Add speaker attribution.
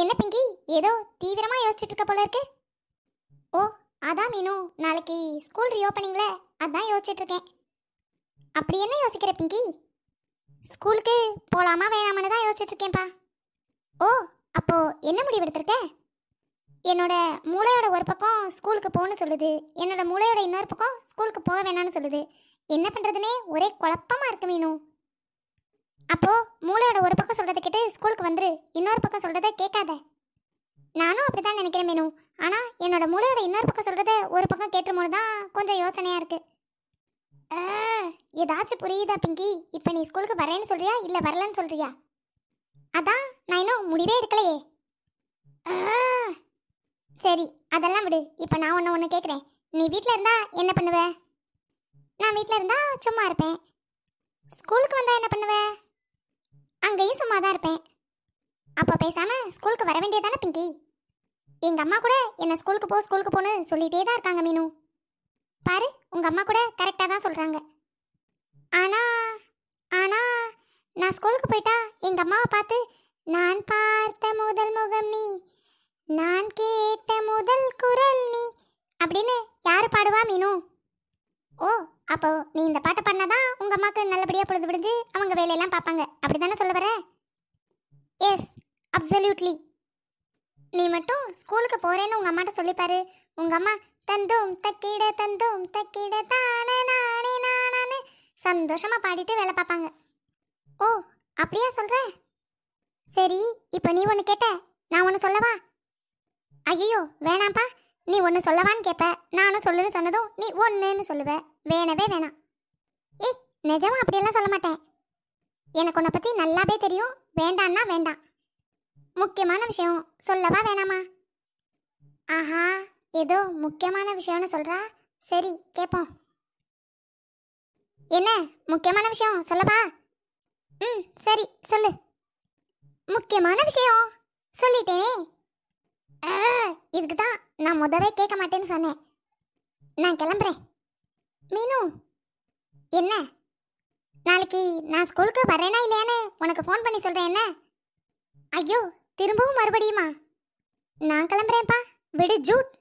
Speaker 1: என்ன பிங்கி ஏதோ தீவிரமாக யோசிச்சுட்டு இருக்க போல இருக்கு ஓ அதான் மீனு நாளைக்கு ஸ்கூல் ரீஓப்பனிங்ல அதான் யோசிச்சுட்டு இருக்கேன் அப்படி என்ன யோசிக்கிற பிங்கி ஸ்கூலுக்கு போகலாமா வேணாமனு தான் யோசிச்சுட்டு இருக்கேன்ப்பா ஓ அப்போ என்ன முடிவு எடுத்திருக்க என்னோட மூளையோட ஒரு பக்கம் ஸ்கூலுக்கு போகணும்னு சொல்லுது என்னோட மூளையோட இன்னொரு பக்கம் ஸ்கூலுக்கு போக வேணாம்னு சொல்லுது என்ன பண்ணுறதுனே ஒரே குழப்பமாக இருக்கு மீனு அப்போ மூளையோட ஒரு பக்கம் சொல்றதை கேட்டு ஸ்கூலுக்கு வந்துரு இன்னொரு பக்கம் சொல்கிறத கேட்காத நானும் அப்படிதான் நினைக்கிறேன் மேனு ஆனால் என்னோட மூளையோட இன்னொரு பக்கம் சொல்கிறத ஒரு பக்கம் கேட்டுருமோது தான் கொஞ்சம் யோசனையாக இருக்குது ஏதாச்சும் புரியுதா பிங்கி இப்போ நீ ஸ்கூலுக்கு வரேன்னு சொல்றியா இல்லை வரலன்னு சொல்கிறியா அதான் நான் இன்னும் முடிவே எடுக்கலையே சரி அதெல்லாம் விடு இப்போ நான் ஒன்று ஒன்று கேட்குறேன் நீ வீட்டில் இருந்தால் என்ன பண்ணுவ நான் வீட்டில் இருந்தால் சும்மா இருப்பேன் ஸ்கூலுக்கு வந்தால் என்ன பண்ணுவேன் அங்கேயும் சும்மா தான் இருப்பேன் அப்போ பேசாமல் ஸ்கூலுக்கு வர வேண்டியதானே பிங்கி எங்கள் அம்மா கூட என்னை ஸ்கூலுக்கு போ ஸ்கூலுக்கு போன்னு சொல்லிகிட்டே தான் இருக்காங்க மீனு பாரு உங்கள் அம்மா கூட கரெக்டாக தான் சொல்கிறாங்க ஆனால் ஆனால் நான் ஸ்கூலுக்கு போயிட்டா எங்கள் அம்மாவை பார்த்து நான் பார்த்த முதல் முகம் நீ நான் கேட்ட முதல் குரல் நீ அப்படின்னு யார் பாடுவா மீனு ஓ அப்போ நீ இந்த பாட்டை பாடினா தான் உங்கள் அம்மாவுக்கு நல்லபடியாக பொழுது விடிஞ்சு அவங்க வேலையெல்லாம் பார்ப்பாங்க அப்சல்யூட்லி நீ மட்டும் ஸ்கூலுக்கு போகிறேன்னு உங்கள் அம்மாட்ட சொல்லிப்பாரு உங்கள் அம்மா தந்தும் தக்கிட தந்தும் தக்கிட தானே நானே நானே சந்தோஷமாக பாடிட்டு வேலை பார்ப்பாங்க ஓ அப்படியா சொல்ற சரி இப்போ நீ ஒன்று கேட்ட நான் ஒன்று சொல்லவா ஐயோ வேணாம்ப்பா நீ ஒன்று சொல்லவான்னு கேட்ப நானும் சொல்லுன்னு சொன்னதும் நீ ஒன்றுன்னு சொல்லுவ வேணவே வேணாம் ஏய் நிஜமா அப்படியெல்லாம் சொல்ல மாட்டேன் எனக்கு உன்னை பற்றி நல்லாவே தெரியும் வேண்டான்னா வேண்டாம் முக்கியமான விஷயம் சொல்லவா வேணாமா ஆஹா ஏதோ முக்கியமான விஷயம்னு சொல்கிறா சரி கேட்போம் என்ன முக்கியமான விஷயம் சொல்லவா ம் சரி சொல்லு முக்கியமான விஷயம் சொல்லிட்டேனே இதுக்கு தான் நான் முதவே கேட்க மாட்டேன்னு சொன்னேன் நான் கிளம்புறேன் மீனு என்ன நாளைக்கு நான் ஸ்கூலுக்கு வரேனா இல்லையானு உனக்கு ஃபோன் பண்ணி சொல்கிறேன் என்ன ஐயோ திரும்பவும் மறுபடியுமா நான் கிளம்புறேன்ப்பா விடு ஜூட்